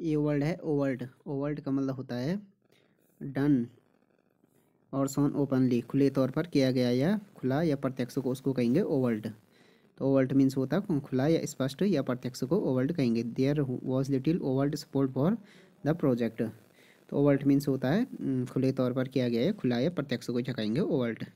ये वर्ड है ओवर्ड ओवर्ड का मतलब होता है डन और सोन ओपनली खुले तौर पर किया गया या खुला या प्रत्यक्ष को उसको कहेंगे ओवर्ड तो ओवर्ट मीन्स होता है खुला या स्पष्ट या प्रत्यक्ष को ओवर्ल्ड कहेंगे there was little overt support for the project तो ओवर्ट मीन्स होता है खुले तौर पर किया गया है खुला या प्रत्यक्ष को झकाएंगे ओवर्ल्ड